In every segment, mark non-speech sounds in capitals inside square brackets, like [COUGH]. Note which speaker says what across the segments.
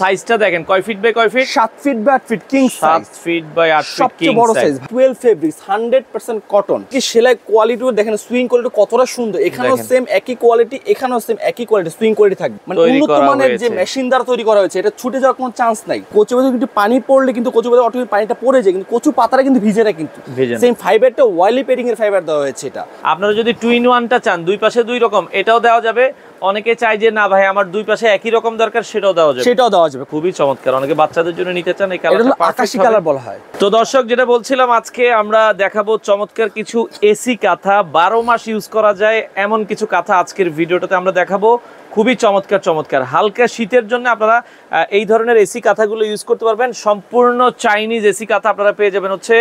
Speaker 1: সাইজটা দেখেন কয় ফিট বাই কয় feet 7 feet by 8 feet king size 7 feet by 8 feet সবচেয়ে বড় সাইজ
Speaker 2: 12 ফেব্রিক্স 100% কটন কি সেলাই কোয়ালিটি দেখেন সুইং কোয়ালিটি কতটা সুন্দর এখানেও সেম একই কোয়ালিটি এখানেও সেম একই কোয়ালিটি সুইং কোয়ালিটি থাকবে মানে উন্নত মানের যে মেশিন দ্বারা তৈরি করা হয়েছে এটা ছুটে যাওয়ার কোনো চান্স নাই কচু বাজার কিন্তু পানি পড়লে কিন্তু কচু বাজার অটোমেটিক পানিটা পড়ে যায় কিন্তু কচু পাতাটা কিন্তু ভিজে না কিন্তু সেম ফাইবারটা ওয়াইলি পেডিং এর ফাইবার দেওয়া হয়েছে এটা
Speaker 1: আপনারা যদি টু ইন ওয়ানটা চান দুই পাশে দুই রকম এটাও দেওয়া যাবে অনেকে চাই যে না ভাই আমার দুই পাশে একই রকম দরকার সেটাও দেওয়া যাবে সেটাও দেওয়া যাবে খুবই চমৎকার অনেকে বাচ্চাদের জন্য নিতে চান এই কালারটা আকাশি কালার বলা হয় তো দর্শক যেটা বলছিলাম আজকে আমরা দেখাবো চমৎকার কিছু এসি কাঁথা বারো মাস ইউজ করা যায় এমন কিছু কাঁথা আজকের ভিডিওটাতে আমরা দেখাবো খুবই চমৎকার চমৎকার হালকা শীতের জন্য আপনারা এই ধরনের এসি কাঁথাগুলো ইউজ করতে পারবেন সম্পূর্ণ চাইনিজ এসি কাঁথা আপনারা পেয়ে যাবেন হচ্ছে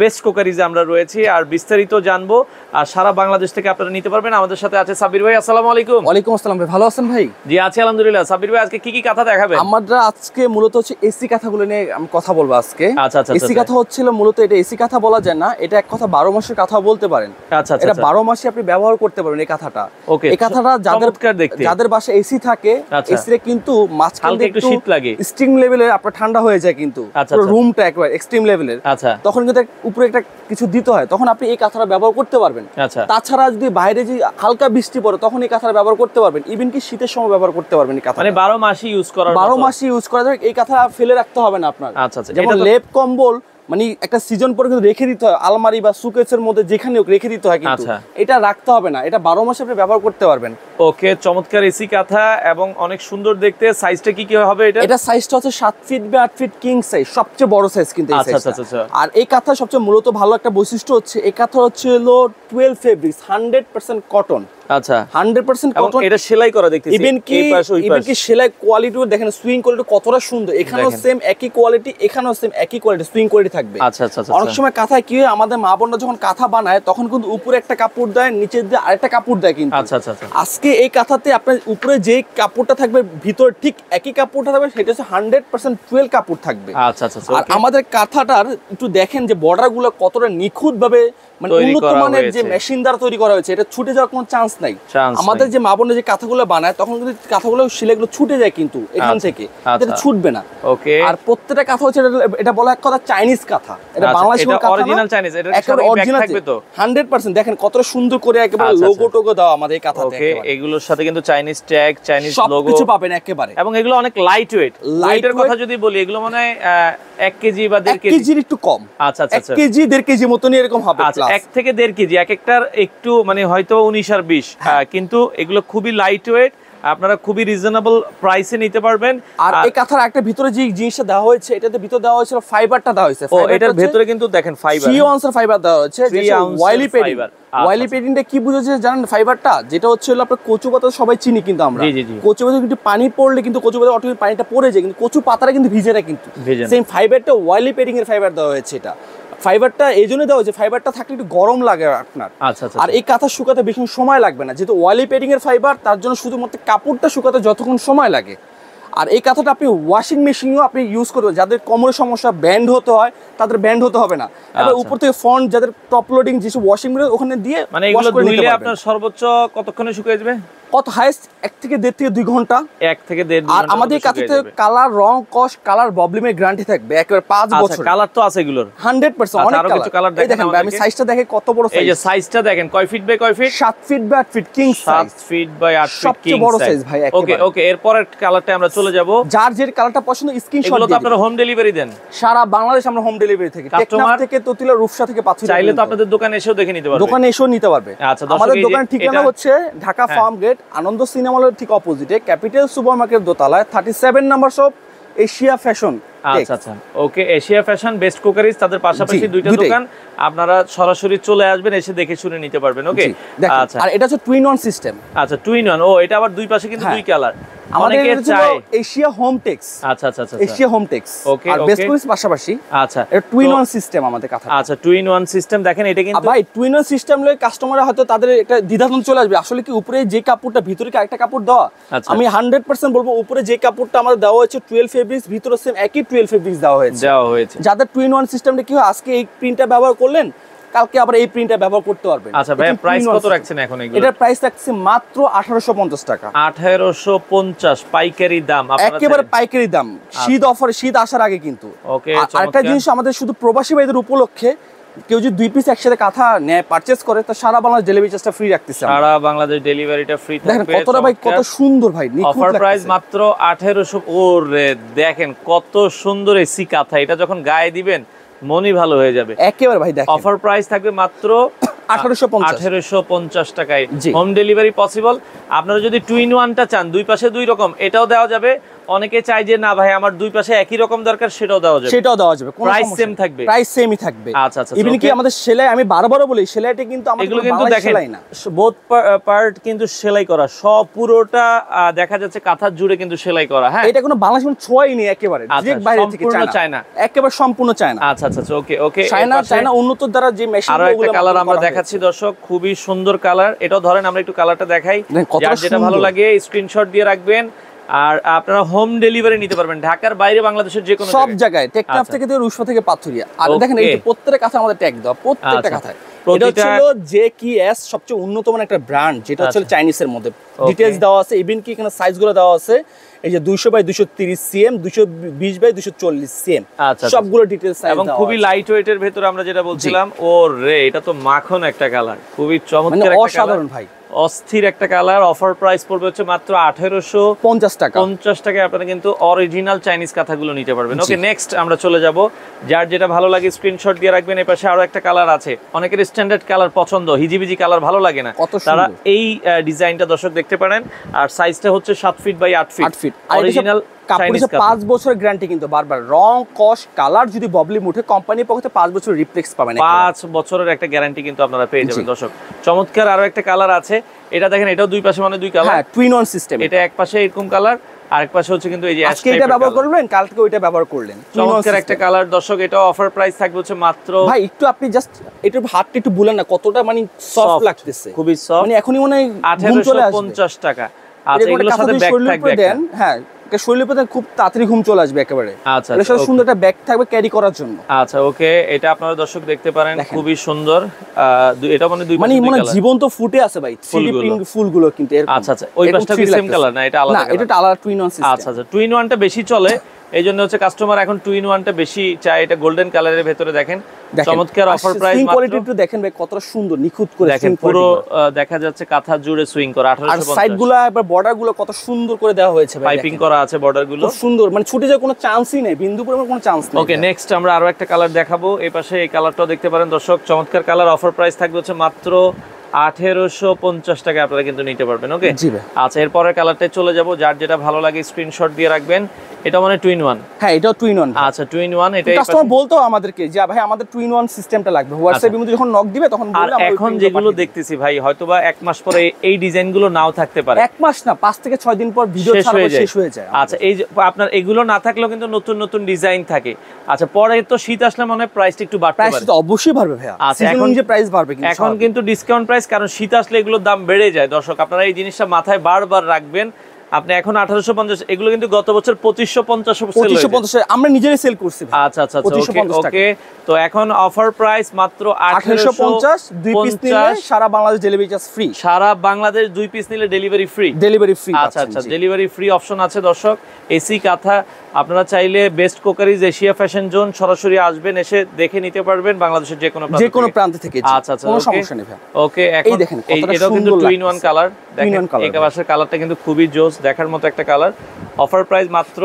Speaker 1: বেস্ট কোকারিজে আমরা রয়েছি আর বিস্তারিত জানবো আর সারা বাংলাদেশ থেকে আপনারা নিতে পারবেন আমাদের সাথে আছে সাবির ভাই আসসালামু আলাইকুম ওয়ালাইকুম আসসালাম ভাই ভালো আছেন ভাই জি আছি আলহামদুলিল্লাহ সাবির ভাই আজকে কি কি কথা দেখাবে
Speaker 2: আমরা আজকে মূলত হচ্ছে এসি কাঁথাগুলো নিয়ে আমি কথা বলবো আজকে আচ্ছা আচ্ছা, আচ্ছা এসি আচ্ছা। কাঁথা হচ্ছিল মূলত এটা এসি কাঁথা বলা যায় না এটা এক কথা বারো মাসের কাঁথা বলতে পারেন আচ্ছা আচ্ছা এটা আচ্ছা। বারো মাসে আপনি ব্যবহার করতে পারবেন এই কাঁথাটা ওকে এই কাঁথাটা যাদের দেখতে যাদের বাসা এসি থাকে এসি আচ্ছা। কিন্তু মাঝখানে একটু শীত লাগে স্টিম লেভেলের আপনার ঠান্ডা হয়ে যায় কিন্তু রুমটা একবার এক্সট্রিম লেভেলের তখন কিন্তু উপরে একটা কিছু দিতে হয় তখন আপনি এই কাঁথাটা ব্যবহার করতে পারবেন আচ্ছা তাছাড়া যদি বাইরে যদি হালকা বৃষ্টি পড়ে তখন এই কাঁথাটা ব্যবহার করতে পারবেন ইভেন কি শীতের সময় ব্যবহার করতে পারবেন এই কাঁথা মানে
Speaker 1: 12 মাসই ইউজ করা 12 মাসই
Speaker 2: ইউজ করা যাবে এই কাঁথা ফেলে রাখতে হবে না আপনার আচ্ছা আচ্ছা যেমন লেপ কম্বল মানে একটা সিজন পরে কিন্তু রেখে দিতে হয় আলমারি বা সুকেসের মধ্যে যেখানে হোক রেখে দিতে হয় কিন্তু আচ্ছা। এটা রাখতে হবে না এটা বারো মাসে আপনি
Speaker 1: ব্যবহার করতে পারবেন ওকে চমৎকার এসি কাঁথা এবং অনেক সুন্দর দেখতে সাইজটা কি কি হবে এটা এটা সাইজটা হচ্ছে সাত ফিট বা আট ফিট কিং সাইজ সবচেয়ে বড় সাইজ কিন্তু আচ্ছা, আচ্ছা, আর এই কাঁথা সবচেয়ে
Speaker 2: মূলত ভালো একটা বৈশিষ্ট্য হচ্ছে এই কাঁথা হচ্ছে হলো twelve fabric hundred percent cotton
Speaker 1: আচ্ছা 100%
Speaker 2: কতটা সুন্দর এখানেও সেম একই কোয়ালিটি এখানেও সেম একই কোয়ালিটি সুইং কোয়ালিটি থাকবে
Speaker 1: আচ্ছা, আচ্ছা, আচ্ছা, অনেক সময়
Speaker 2: কাঁথায় কি হয় আমাদের মা বোনরা যখন কাঁথা বানায় তখন কিন্তু উপরে একটা কাপড় দেয় নিচের দিয়ে আরেকটা কাপড় দেয় কিন্তু আচ্ছা আচ্ছা আজকে এই কাঁথাতে আপনার উপরে যে কাপড়টা থাকবে ভিতরে ঠিক একই কাপড়টা থাকবে সেটা হচ্ছে হান্ড্রেড পার্সেন্ট টুয়েলভ কাপড় থাকবে আচ্ছা আচ্ছা আর আমাদের কাঁথাটার একটু দেখেন যে গুলো কতটা নিখুঁত মানে মানের যে মেশিন দ্বারা তৈরি করা হয়েছে এটা ছুটে যাওয়ার কোনো চান্স নাই আমাদের যে মা বোনের যে কাঁথাগুলো বানায় তখন কিন্তু কাঁথাগুলো সেলাইগুলো ছুটে যায় কিন্তু এখান থেকে এটা ছুটবে না আর প্রত্যেকটা কাঁথা হচ্ছে এটা বলা এক কথা চাইনিজ কাঁথা এটা অরিজিনাল আচ্ছা, চাইনিজ এটা অরিজিনাল থাকবে তো 100% দেখেন কত সুন্দর করে একেবারে লোগো আচ্ছা,
Speaker 1: আচ্ছা। টোগো দাও আমাদের এই কাঁথাতে ওকে এগুলোর সাথে কিন্তু চাইনিজ ট্যাগ চাইনিজ লোগো কিছু পাবেন একেবারে এবং এগুলো অনেক লাইট ওয়েট লাইটের কথা যদি বলি এগুলো মানে 1 কেজি বা 1.5 কেজি একটু কম আচ্ছা আচ্ছা 1 কেজি 1.5 কেজি মতনই এরকম হবে আচ্ছা 1 থেকে 1.5 কেজি এক একটার একটু মানে হয়তো 19 আর 20 হ্যাঁ। কিন্তু এগুলো খুবই লাইট ওয়েট আপনারা খুবই রিজনেবল প্রাইসে নিতে পারবেন আর এই কাঁথার
Speaker 2: একটা ভিতরে যে জিনিসটা দেওয়া হয়েছে এটাতে ভিতরে দেওয়া হয়েছিল ফাইবারটা দেওয়া হয়েছে ও এটার ভিতরে
Speaker 1: কিন্তু দেখেন ফাইবার 3
Speaker 2: আউন্সের ফাইবার দেওয়া হয়েছে যেটা ওয়াইলি পেডিং ওয়াইলি পেডিংটা কি বুঝেছে জানেন ফাইবারটা যেটা হচ্ছে হলো আপনার কচু পাতা সবাই চিনি কিন্তু আমরা কচু পাতা কিন্তু পানি পড়লে কিন্তু কচু পাতা অটোমেটিক পানিটা পড়ে যায় কিন্তু কচু পাতাটা কিন্তু ভিজে না কিন্তু সেম ফাইবারটা ওয়াইলি পেডিং এর ফাইবার দেওয়া হয়েছে এটা ফাইবারটা এই জন্য দেওয়া হয়েছে ফাইবারটা থাকলে একটু গরম লাগে আপনার আচ্ছা, আচ্ছা আর আচ্ছা। এই কাঁথা শুকাতে বেশি সময় লাগবে না যেহেতু ওয়ালি পেডিং এর ফাইবার তার জন্য শুধুমাত্র কাপড়টা শুকাতে যতক্ষণ সময় লাগে আর এই কাঁথাটা আপনি ওয়াশিং মেশিনেও আপনি ইউজ করবেন যাদের কোমরের সমস্যা ব্যান্ড হতে হয় তাদের ব্যান্ড হতে হবে না এবার আচ্ছা। উপর থেকে ফন্ট যাদের টপ লোডিং যেসব ওয়াশিং মেশিন ওখানে দিয়ে মানে এগুলো ধুইলে আপনার
Speaker 1: সর্বোচ্চ কতক্ষণে শুকিয়ে যাবে কত হাইস্ট এক থেকে
Speaker 2: দেড় থেকে দুই ঘন্টা
Speaker 1: এক থেকে দেড় আর আমাদের কাছে
Speaker 2: কালার রং কস কালার প্রবলেমের গ্যারান্টি থাকবে একবার পাঁচ আচ্ছা, বছর কালার
Speaker 1: তো আছে এগুলোর হান্ড্রেড
Speaker 2: পার্সেন্ট আচ্ছা, অনেক কিছু কালার দেখেন আমি সাইজটা
Speaker 1: দেখে কত বড় সাইজ এই যে সাইজটা দেখেন কয় ফিট বাই কয় ফিট সাত ফিট বাই আট ফিট কিং সাত ফিট বাই আট ফিট কিং বড় সাইজ ভাই ওকে ওকে এরপরের কালারটা আমরা চলে যাব যার যে কালারটা পছন্দ স্ক্রিনশট এগুলো তো আপনারা হোম ডেলিভারি দেন
Speaker 2: সারা বাংলাদেশ আমরা হোম ডেলিভারি থেকে টেকনাফ থেকে তোতিলা
Speaker 1: রূপসা থেকে পাচ্ছি চাইলে তো আপনাদের দোকানে এসেও দেখে নিতে পারবে দোকানে এসেও নিতে পারবে আচ্ছা আমাদের দোকানের ঠিকানা হচ্ছে
Speaker 2: ঢাকা ফার্ম হ্যাঁ। গেট মার্কেট আনন্দ সিনেমা হলের ঠিক অপোজিটে ক্যাপিটাল সুপার মার্কেট দোতলায় thirty seven number shop Asia Fashion আচ্ছা
Speaker 1: আচ্ছা okay Asia Fashion Best Cookeries তাদের পাশাপাশি দুইটা দোকান আপনারা সরাসরি চলে আসবেন এসে দেখে শুনে নিতে পারবেন ওকে আচ্ছা আর এটা হচ্ছে টুইন ওয়ান সিস্টেম আচ্ছা টুইন ওয়ান ও এটা আবার দুই পাশে কিন্তু হ্যাঁ। দুই কালার যাদের টুইন ওয়ান সিস্টেম
Speaker 2: হয়তো তাদের চলে আসবে আসলে কি উপরে যে কাপড়টা ভিতরে কাপড় দেওয়া আচ্ছা। আমি বলবো উপরে যে কাপড়টা দেওয়া হয়েছে ভিতরে সেম একই দেওয়া হয়েছে যাদের ওয়ান কি হয় আজকে এই প্রিন্টটা ব্যবহার করলেন কালকে আবার এই প্রিন্টটা ব্যবহার করতে পারবেন আচ্ছা ভাই প্রাইস কত রাখছেন এখন এগুলো এটার প্রাইস রাখছি মাত্র 1850 টাকা
Speaker 1: 1850 পাইকারি দাম আপনারা একেবারে পাইকারি দাম আচ্ছা। শীত অফার শীত আসার আগে কিন্তু ওকে আরেকটা জিনিস
Speaker 2: আমাদের শুধু প্রবাসী ভাইদের উপলক্ষে কেউ যদি দুই পিস একসাথে কাঁথা নেয় পারচেজ করে তো সারা বাংলাদেশ ডেলিভারি চার্জটা ফ্রি রাখতেছে
Speaker 1: সারা বাংলাদেশ ডেলিভারিটা ফ্রি থাকবে দেখেন কতটা ভাই কত
Speaker 2: সুন্দর ভাই অফার প্রাইস
Speaker 1: মাত্র 1800 ওরে দেখেন কত সুন্দর এসি কাঁথা এটা যখন গায়ে দিবেন মনই ভালো হয়ে যাবে একেবারে ভাই দেখেন অফার প্রাইস থাকবে মাত্র 1850 [COUGHS] টাকায় হোম ডেলিভারি পসিবল আপনারা যদি টু ইন ওয়ানটা চান দুই পাশে দুই রকম এটাও দেওয়া যাবে অনেকে চাই যে না ভাই আমার দুই পাশে একই রকম দরকার সেটাও দেওয়া যাবে সেটাও দেওয়া যাবে প্রাইস সেম থাকবে প্রাইস
Speaker 2: সেমই থাকবে আচ্ছা আচ্ছা ইভেন কি আমাদের সেলাই আমি বারবারও বলি সেলাইতে কিন্তু আমাদের এগুলো কিন্তু দেখেন
Speaker 1: বোথ পার্ট কিন্তু সেলাই করা সব পুরোটা দেখা যাচ্ছে কাঁথা জুড়ে কিন্তু সেলাই করা হ্যাঁ এটা
Speaker 2: কোনো বাংলাদেশ কোনো ছোঁয়াই নেই একেবারে ডিরেক্ট আচ্ছা, বাইরে থেকে চায়না
Speaker 1: একেবারে সম্পূর্ণ চায়না আচ্ছা আচ্ছা ওকে আচ্ছা, ওকে চায়না চায়না উন্নত দ্বারা যে মেশিন আর একটা কালার আমরা দেখাচ্ছি দর্শক খুবই সুন্দর কালার এটাও ধরেন আমরা একটু কালারটা দেখাই যেটা ভালো লাগে স্ক্রিনশট দিয়ে রাখবেন আর আপনারা হোম ডেলিভারি নিতে পারবেন ঢাকার বাইরে বাংলাদেশের যে কোনো সব জায়গায় টেকনাফ আচ্ছা। থেকে রুশফা থেকে পাথুরিয়া আর দেখেন এই প্রত্যেকটা কাছে আমাদের
Speaker 2: ট্যাগ প্রত্যেকটা আচ্ছা। একটা ব্র্যান্ড যেটা আচ্ছা। মধ্যে ডিটেইলস দেওয়া আছে ইভেন কি এখানে দেওয়া আছে এই যে বাই বাই এবং খুবই লাইট
Speaker 1: এর ভেতরে আমরা যেটা বলছিলাম ও রে এটা তো মাখন একটা কালার খুবই মানে চমৎকার অসাধারণ ভাই অস্থির একটা কালার অফার প্রাইস পড়বে হচ্ছে মাত্র আঠেরোশো পঞ্চাশ টাকা পঞ্চাশ টাকায় আপনারা কিন্তু অরিজিনাল চাইনিজ কাঁথাগুলো নিতে পারবেন ওকে নেক্সট আমরা চলে যাব যার যেটা ভালো লাগে স্ক্রিনশট দিয়ে রাখবেন এ পাশে আরো একটা কালার আছে অনেকের স্ট্যান্ডার্ড কালার পছন্দ হিজিবিজি কালার ভালো লাগে না তারা এই ডিজাইনটা দর্শক দেখতে পারেন আর সাইজটা হচ্ছে সাত ফিট বাই আট ফিট আট ফিট অরিজিনাল কাপড়ে পাঁচ
Speaker 2: বছর গ্যারান্টি কিন্তু বারবার রং কস কালার যদি ববলি মুঠে কোম্পানির পক্ষ পাঁচ বছর রিপ্লেক্স পাবেন
Speaker 1: পাঁচ বছরের একটা গ্যারান্টি কিন্তু আপনারা পেয়ে যাবেন দর্শক চমৎকার আরো একটা কালার আছে এটা দেখেন এটাও দুই পাশে মানে দুই কালার হ্যাঁ টুইন অন সিস্টেম এটা এক পাশে এরকম কালার আরেক ব্যবহার
Speaker 2: করলেন কালকে ওইটা ব্যবহার করলেন চমৎকার একটা
Speaker 1: কালার দর্শক এটা অফার প্রাইস থাকবে হচ্ছে মাত্র ভাই একটু আপনি জাস্ট এটা একটু বুলেন না কতটা মানে সফট লাগতেছে খুবই মানে এখনই
Speaker 2: মনে হয় 1850
Speaker 1: টাকা আচ্ছা
Speaker 2: শরীরের উপরে খুব তাড়াতাড়ি ঘুম
Speaker 1: চলে আসবে একেবারে আচ্ছা, আচ্ছা মানে সুন্দর
Speaker 2: একটা ব্যাগ থাকবে ক্যারি করার জন্য
Speaker 1: আচ্ছা ওকে এটা আপনারা দর্শক দেখতে পারেন খুবই সুন্দর এটা মানে দুই মানে মানে জীবন
Speaker 2: তো ফুটে আছে ভাই ফুলগুলো কিন্তু আচ্ছা আচ্ছা ওই পাশটা কি সেম কালার না এটা আলাদা এটা আলাদা
Speaker 1: টুইন ওয়ান আচ্ছা আচ্ছা টুইন ওয়ানটা বেশি চলে এই জন্য হচ্ছে কাস্টমার এখন টু ইন ওয়ানটা বেশি চায় এটা গোল্ডেন কালারের ভেতরে দেখেন চমৎকার অফার প্রাইস কোয়ালিটি
Speaker 2: একটু দেখেন ভাই কতটা সুন্দর নিখুত করে দেখেন পুরো
Speaker 1: দেখা যাচ্ছে কাঁথা জুড়ে সুইং করা 1850 আর সাইডগুলো এবার বর্ডারগুলো কত সুন্দর করে দেওয়া হয়েছে ভাই পাইপিং করা আছে বর্ডারগুলো খুব সুন্দর
Speaker 2: মানে ছুটে যাওয়ার কোনো চান্সই নেই বিন্দু পরিমাণ কোনো চান্স নেই ওকে
Speaker 1: নেক্সট আমরা আরো একটা কালার দেখাবো এই পাশে এই কালারটাও দেখতে পারেন দর্শক চমৎকার কালার অফার প্রাইস থাকবে হচ্ছে মাত্র আঠেরোশো পঞ্চাশ টাকা আপনারা কিন্তু নিতে পারবেন ওকে আচ্ছা এরপরের চলে যার যেটা ভালো লাগে স্ক্রিনশট দিয়ে রাখবেন এটা মানে টুইন ওয়ান হ্যাঁ এটাও টুইন ওয়ান আচ্ছা টুইন ওয়ান এটা
Speaker 2: বলতো আমাদেরকে যে ভাই আমাদের টুইন ওয়ান সিস্টেমটা
Speaker 1: লাগবে হোয়াটসঅ্যাপ আচ্ছা।
Speaker 2: মধ্যে যখন নক দিবে তখন আর এখন যেগুলো
Speaker 1: দেখতেছি ভাই এক মাস পরে এই ডিজাইনগুলো নাও থাকতে পারে
Speaker 2: এক মাস না পাঁচ থেকে ছয় দিন পর ভিডিও শেষ হয়ে
Speaker 1: যায় আচ্ছা এই আপনার এগুলো না থাকলেও কিন্তু নতুন নতুন ডিজাইন থাকে আচ্ছা পরে তো শীত আসলে মনে হয় প্রাইসটা একটু বাড়তে প্রাইস তো
Speaker 2: অবশ্যই বাড়বে ভাই আচ্ছা এখন যে প্রাইস
Speaker 1: বাড়বে এখন কিন্তু ডিসকাউন্ট প্রাইস প্রাইস কারণ শীত আসলে এগুলোর দাম বেড়ে যায় দর্শক আপনারা এই জিনিসটা মাথায় বারবার রাখবেন আপনি এখন আঠারোশো পঞ্চাশ এগুলো কিন্তু গত বছর পঁচিশশো পঞ্চাশ পঁচিশশো পঞ্চাশ আমরা নিজেরাই সেল করছি আচ্ছা আচ্ছা, আচ্ছা ওকে তো এখন অফার প্রাইস মাত্র আঠারোশো পঞ্চাশ দুই পিস নিলে সারা বাংলাদেশ ডেলিভারি চার্জ ফ্রি সারা বাংলাদেশ দুই পিস নিলে ডেলিভারি ফ্রি ডেলিভারি ফ্রি আচ্ছা আচ্ছা ডেলিভারি ফ্রি অপশন আছে দর্শক এসি কাঁথা আপনারা চাইলে Best Cookeries Asia Fashion Zone সরাসরি আসবেন এসে দেখে নিতে পারবেন বাংলাদেশের যে কোনো যে কোনো প্রান্ত থেকে আচ্ছা আচ্ছা কোনো সমস্যা নেই ওকে এখন এই দেখেন এটা কিন্তু টুইন ওয়ান কালার দেখেন এই কালারটা কিন্তু খুবই জোস দেখার মতো একটা কালার অফার প্রাইস মাত্র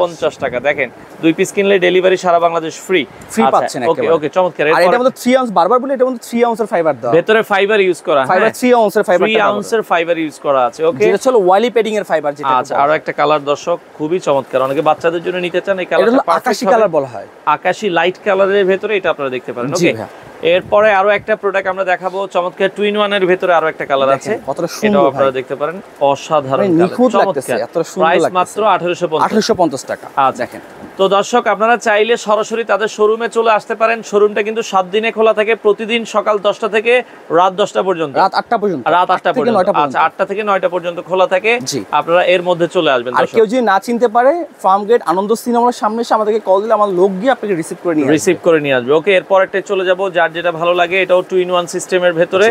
Speaker 1: পঞ্চাশ টাকা দেখেন দুই পিস কিনলে ডেলিভারি সারা বাংলাদেশ ফ্রি আচ্ছা, ফ্রি পাচ্ছেন ওকে ওকে চমৎকার আর এটা
Speaker 2: 3 আউন্স বারবার বলি এটা 3 আউন্সের ফাইবার দাও
Speaker 1: ভিতরে ফাইবার ইউজ করা ফাইবার 3 আউন্সের ফাইবার 3 আউন্সের ফাইবার ইউজ করা আছে ওকে হলো
Speaker 2: ওয়ালি প্যাডিং এর ফাইবার যেটা আছে আচ্ছা, আর
Speaker 1: একটা কালার দর্শক খুবই চমৎকার অনেকে বাচ্চাদের জন্য নিতে চান এই কালারটা
Speaker 2: আকাশী কালার বলা হয়
Speaker 1: আকাশী লাইট কালারের ভিতরে এটা আপনারা দেখতে পারেন ওকে এরপরে আরো একটা প্রোডাক্ট আমরা দেখাবো চমৎকার টুইন ওয়ান এর ভিতরে আরো একটা কালার আছে আপনারা দেখতে পারেন অসাধারণ প্রাইস মানে মাত্র আঠারোশো পঞ্চাশ টাকা আচ্ছা। দেখেন তো দর্শক আপনারা চাইলে সরাসরি তাদের শোরুমে চলে আসতে পারেন শোরুমটা কিন্তু সাত দিনে খোলা থাকে প্রতিদিন সকাল দশটা থেকে রাত দশটা পর্যন্ত রাত আটটা পর্যন্ত রাত আটটা পর্যন্ত আচ্ছা আটটা থেকে নয়টা পর্যন্ত খোলা থাকে আপনারা এর মধ্যে চলে আসবেন আর কেউ যদি
Speaker 2: না চিনতে পারে ফার্ম গেট আনন্দ সিনেমার সামনে এসে আমাদেরকে কল দিলে আমার লোক গিয়ে আপনাকে রিসিভ করে নিয়ে রিসিভ
Speaker 1: করে নিয়ে আসবে ওকে এরপর একটা চলে যাব যার যেটা ভালো লাগে এটাও টু ইন ওয়ান সিস্টেমের ভেতরে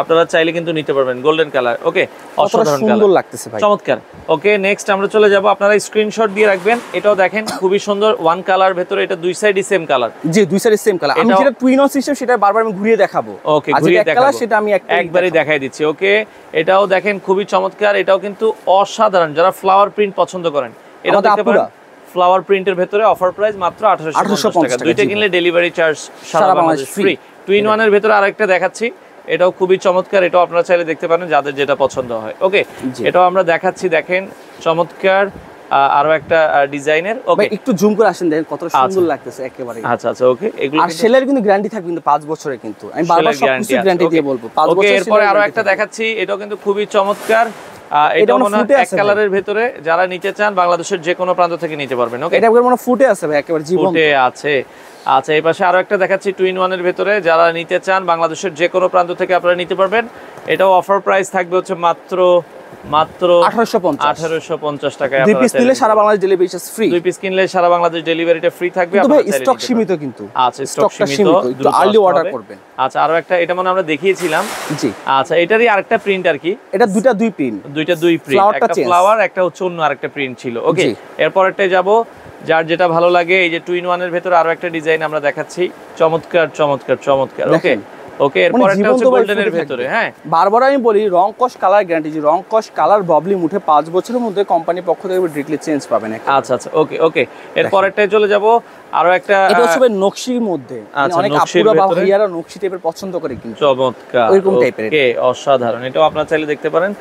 Speaker 1: আপনারা চাইলে কিন্তু নিতে পারবেন গোল্ডেন কালার ওকে অসাধারণ কালার লাগতেছে ভাই চমৎকার ওকে নেক্সট আমরা চলে যাব আপনারা স্ক্রিনশট দিয়ে রাখবেন এটাও দেখেন খুবই সুন্দর সুন্দর ওয়ান কালার ভেতরে এটা দুই সাইডই সেম কালার জি দুই সাইডই সেম কালার আমি যেটা
Speaker 2: টুইন সিস্টেম সেটা বারবার আমি ঘুরিয়ে দেখাবো
Speaker 1: ওকে আচ্ছা, ঘুরিয়ে দেখাবো সেটা আমি একবারই দেখাই দিচ্ছি ওকে এটাও দেখেন খুবই চমৎকার এটাও কিন্তু অসাধারণ যারা ফ্লাওয়ার প্রিন্ট পছন্দ করেন এটা দেখতে পারেন ফ্লাওয়ার প্রিন্টের ভেতরে অফার প্রাইস মাত্র 1850 টাকা দুইটা কিনলে ডেলিভারি চার্জ সারা বাংলাদেশ ফ্রি টুইন ওয়ানের ভেতরে আরেকটা দেখাচ্ছি এটাও খুবই চমৎকার এটাও আপনারা চাইলে দেখতে পারেন যাদের যেটা পছন্দ হয় ওকে এটাও আমরা দেখাচ্ছি দেখেন চমৎকার আরো একটা ডিজাইনের ওকে একটু জুম করে আসেন দেখেন কত সুন্দর আচ্ছা। লাগতেছে একেবারে আচ্ছা আচ্ছা ওকে এগুলো আর সেলের কিন্তু
Speaker 2: গ্যারান্টি থাকবে কিন্তু 5 বছরের কিন্তু আমি বারবার সব কিছু গ্যারান্টি দিয়ে
Speaker 1: বলবো 5 ওকে এরপরে আরো একটা দেখাচ্ছি এটাও কিন্তু খুবই চমৎকার এটা মনে এক কালারের ভিতরে যারা নিতে চান বাংলাদেশের যে কোনো প্রান্ত থেকে নিতে পারবেন ওকে এটা
Speaker 2: মনে ফুটে আছে ভাই একেবারে ফুটে
Speaker 1: আছে আচ্ছা এই পাশে আরো একটা দেখাচ্ছি টুইন ওয়ানের ভিতরে যারা নিতে চান বাংলাদেশের যে কোনো প্রান্ত থেকে আপনারা নিতে পারবেন এটাও অফার প্রাইস থাকবে হচ্ছে মাত্র মাত্র 1850 টাকায় দুই পিস নিলে সারা বাংলাদেশ ডেলিভারি চার্জ ফ্রি দুই পিস কিনলে সারা বাংলাদেশ ডেলিভারিটা ফ্রি থাকবে স্টক সীমিত কিন্তু আচ্ছা স্টক সীমিত আর্লি অর্ডার করবেন আচ্ছা আরো একটা এটা মনে আমরা দেখিয়েছিলাম জি আচ্ছা এটারই আরেকটা প্রিন্ট আর কি
Speaker 2: এটা দুইটা দুই প্রিন্ট দুইটা দুই প্রিন্ট একটা ফ্লাওয়ার
Speaker 1: একটা হচ্ছে অন্য আরেকটা প্রিন্ট ছিল ওকে একটা যাব যার যেটা ভালো লাগে এই যে টু ইন এর ভেতরে আরো একটা ডিজাইন আমরা দেখাচ্ছি চমৎকার চমৎকার চমৎকার ওকে ওকে এরপর মানে একটা হচ্ছে ভিতরে
Speaker 2: হ্যাঁ বারবার আমি বলি রং কালার গ্যারান্টি যে রং কালার 5 বছরের মধ্যে কোম্পানির পক্ষ থেকে ডিরেক্টলি চেঞ্জ পাবেন আচ্ছা
Speaker 1: আচ্ছা ওকে ওকে এরপর চলে যাব আরো একটা এটা হচ্ছে নকশির মধ্যে মানে আচ্ছা, অনেক আপুরা বা ভাইয়ারা নকশি টাইপের পছন্দ করে কিন্তু চমৎকার এরকম টাইপের ওকে অসাধারণ এটাও আপনারা চাইলে দেখতে পারেন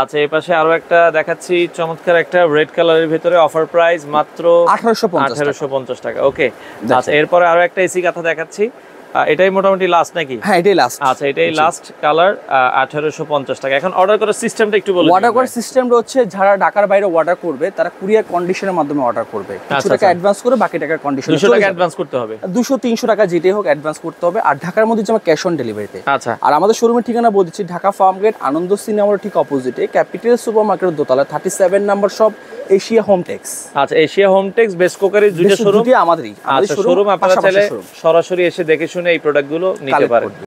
Speaker 1: আচ্ছা আরো একটা দেখাচ্ছি চমৎকার একটা রেড ভিতরে অফার প্রাইস মাত্র টাকা ওকে আচ্ছা, এরপরে আরো একটা এসি কাথা দেখাচ্ছি এটাই মোটামুটি লাস্ট নাকি হ্যাঁ এটাই লাস্ট আচ্ছা এটাই লাস্ট কালার 1850 টাকা এখন অর্ডার করার সিস্টেমটা একটু বলুন অর্ডার
Speaker 2: করার সিস্টেমটা হচ্ছে যারা ঢাকার বাইরে অর্ডার করবে তারা কুরিয়ার কন্ডিশনের মাধ্যমে অর্ডার করবে কিছু আচ্ছা, আচ্ছা। টাকা অ্যাডভান্স করে বাকি টাকা কন্ডিশন 200 টাকা
Speaker 1: অ্যাডভান্স করতে হবে
Speaker 2: 200 300 টাকা যেটাই হোক অ্যাডভান্স করতে হবে আর ঢাকার মধ্যে যেমন ক্যাশ অন ডেলিভারিতে আচ্ছা আর আমাদের শোরুমের ঠিকানা বলে দিচ্ছি ঢাকা ফার্ম গেট আনন্দ সিনেমার ঠিক অপোজিটে ক্যাপিটাল সুপারমার্কেট দোতলা 37 নাম্বার শপ এশিয়া হোমটেক্স
Speaker 1: আচ্ছা এশিয়া হোমটেক্স বেস্ট কোকারি দুটো শোরুম আমাদেরই আমাদের শোরুম আচ্ছা, আপনারা চাইলে সরাসরি এসে দেখে পিছনে এই প্রোডাক্টগুলো নিতে পারেন